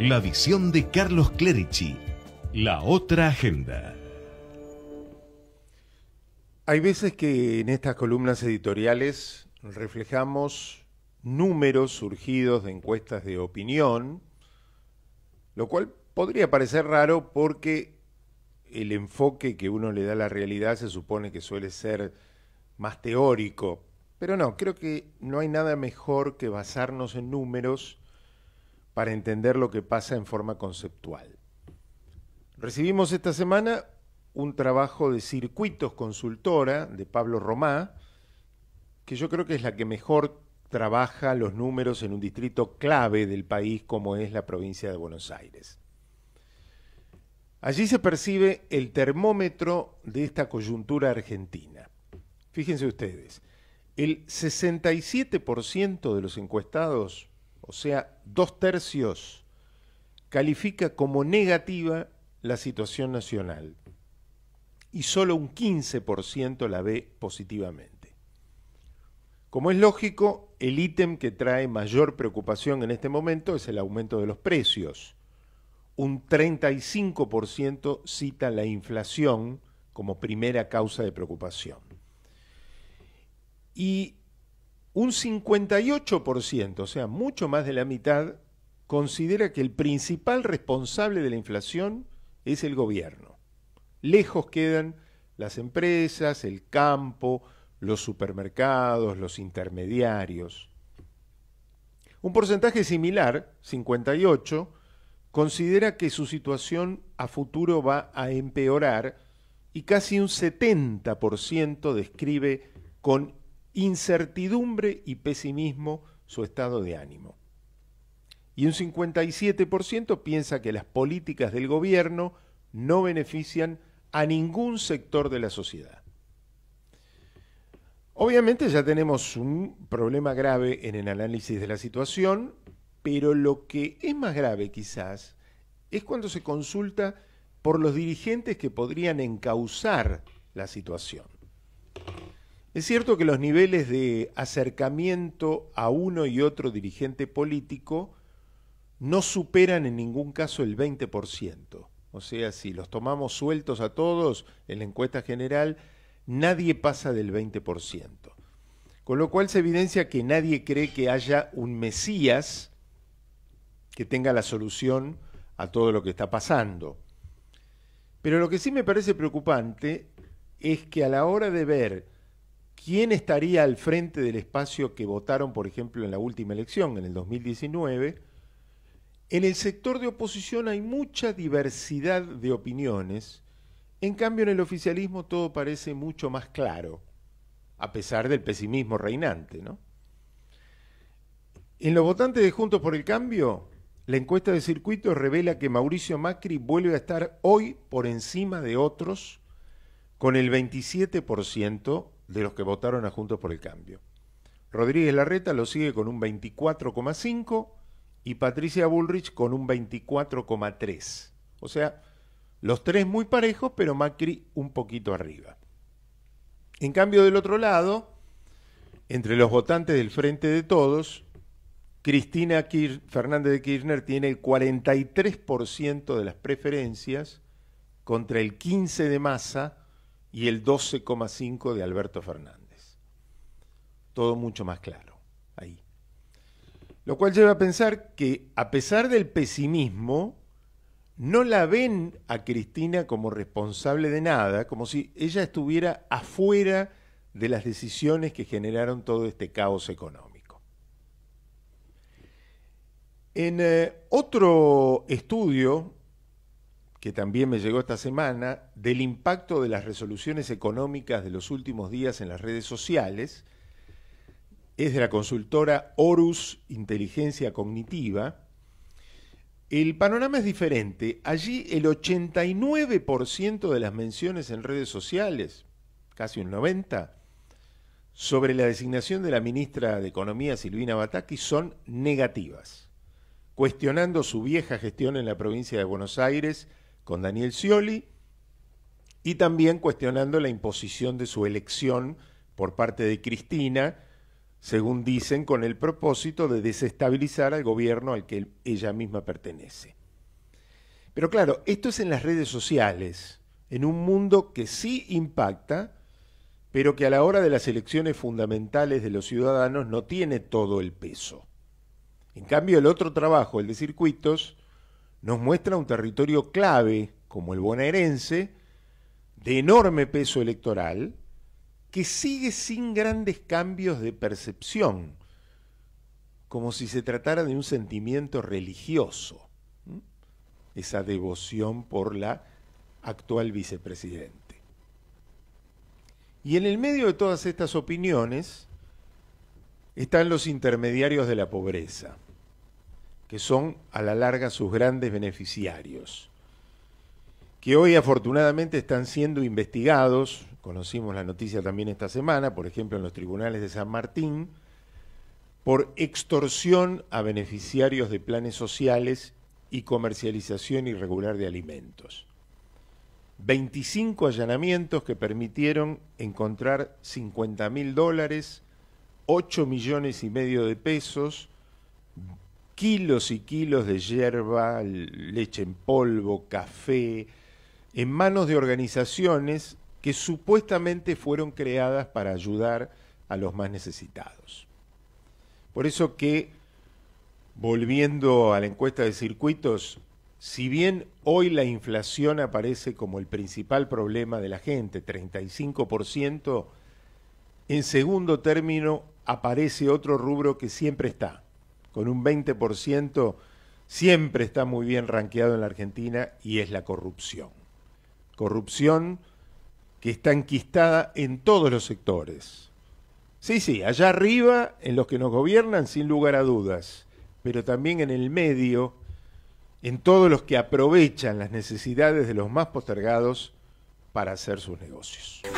La visión de Carlos Clerici. La otra agenda. Hay veces que en estas columnas editoriales reflejamos números surgidos de encuestas de opinión, lo cual podría parecer raro porque el enfoque que uno le da a la realidad se supone que suele ser más teórico. Pero no, creo que no hay nada mejor que basarnos en números para entender lo que pasa en forma conceptual. Recibimos esta semana un trabajo de circuitos consultora de Pablo Romá, que yo creo que es la que mejor trabaja los números en un distrito clave del país como es la provincia de Buenos Aires. Allí se percibe el termómetro de esta coyuntura argentina. Fíjense ustedes, el 67% de los encuestados o sea, dos tercios, califica como negativa la situación nacional y solo un 15% la ve positivamente. Como es lógico, el ítem que trae mayor preocupación en este momento es el aumento de los precios. Un 35% cita la inflación como primera causa de preocupación. Y un 58%, o sea, mucho más de la mitad, considera que el principal responsable de la inflación es el gobierno. Lejos quedan las empresas, el campo, los supermercados, los intermediarios. Un porcentaje similar, 58, considera que su situación a futuro va a empeorar y casi un 70% describe con incertidumbre y pesimismo su estado de ánimo. Y un 57% piensa que las políticas del gobierno no benefician a ningún sector de la sociedad. Obviamente ya tenemos un problema grave en el análisis de la situación, pero lo que es más grave quizás es cuando se consulta por los dirigentes que podrían encauzar la situación. Es cierto que los niveles de acercamiento a uno y otro dirigente político no superan en ningún caso el 20%. O sea, si los tomamos sueltos a todos en la encuesta general, nadie pasa del 20%. Con lo cual se evidencia que nadie cree que haya un Mesías que tenga la solución a todo lo que está pasando. Pero lo que sí me parece preocupante es que a la hora de ver ¿Quién estaría al frente del espacio que votaron, por ejemplo, en la última elección, en el 2019? En el sector de oposición hay mucha diversidad de opiniones, en cambio en el oficialismo todo parece mucho más claro, a pesar del pesimismo reinante, ¿no? En los votantes de Juntos por el Cambio, la encuesta de circuito revela que Mauricio Macri vuelve a estar hoy por encima de otros con el 27% de los que votaron a Juntos por el Cambio. Rodríguez Larreta lo sigue con un 24,5 y Patricia Bullrich con un 24,3. O sea, los tres muy parejos, pero Macri un poquito arriba. En cambio, del otro lado, entre los votantes del Frente de Todos, Cristina Fernández de Kirchner tiene el 43% de las preferencias contra el 15% de Massa y el 12,5 de Alberto Fernández. Todo mucho más claro ahí. Lo cual lleva a pensar que a pesar del pesimismo, no la ven a Cristina como responsable de nada, como si ella estuviera afuera de las decisiones que generaron todo este caos económico. En eh, otro estudio que también me llegó esta semana, del impacto de las resoluciones económicas de los últimos días en las redes sociales. Es de la consultora Horus Inteligencia Cognitiva. El panorama es diferente. Allí el 89% de las menciones en redes sociales, casi un 90%, sobre la designación de la ministra de Economía Silvina Bataki son negativas, cuestionando su vieja gestión en la provincia de Buenos Aires, con Daniel Scioli y también cuestionando la imposición de su elección por parte de Cristina, según dicen, con el propósito de desestabilizar al gobierno al que ella misma pertenece. Pero claro, esto es en las redes sociales, en un mundo que sí impacta, pero que a la hora de las elecciones fundamentales de los ciudadanos no tiene todo el peso. En cambio, el otro trabajo, el de circuitos, nos muestra un territorio clave como el bonaerense, de enorme peso electoral, que sigue sin grandes cambios de percepción, como si se tratara de un sentimiento religioso, esa devoción por la actual vicepresidente. Y en el medio de todas estas opiniones están los intermediarios de la pobreza que son a la larga sus grandes beneficiarios, que hoy afortunadamente están siendo investigados, conocimos la noticia también esta semana, por ejemplo en los tribunales de San Martín, por extorsión a beneficiarios de planes sociales y comercialización irregular de alimentos. 25 allanamientos que permitieron encontrar 50 mil dólares, 8 millones y medio de pesos, kilos y kilos de hierba, leche en polvo, café, en manos de organizaciones que supuestamente fueron creadas para ayudar a los más necesitados. Por eso que, volviendo a la encuesta de circuitos, si bien hoy la inflación aparece como el principal problema de la gente, 35%, en segundo término aparece otro rubro que siempre está, con un 20%, siempre está muy bien ranqueado en la Argentina y es la corrupción. Corrupción que está enquistada en todos los sectores. Sí, sí, allá arriba, en los que nos gobiernan, sin lugar a dudas, pero también en el medio, en todos los que aprovechan las necesidades de los más postergados para hacer sus negocios.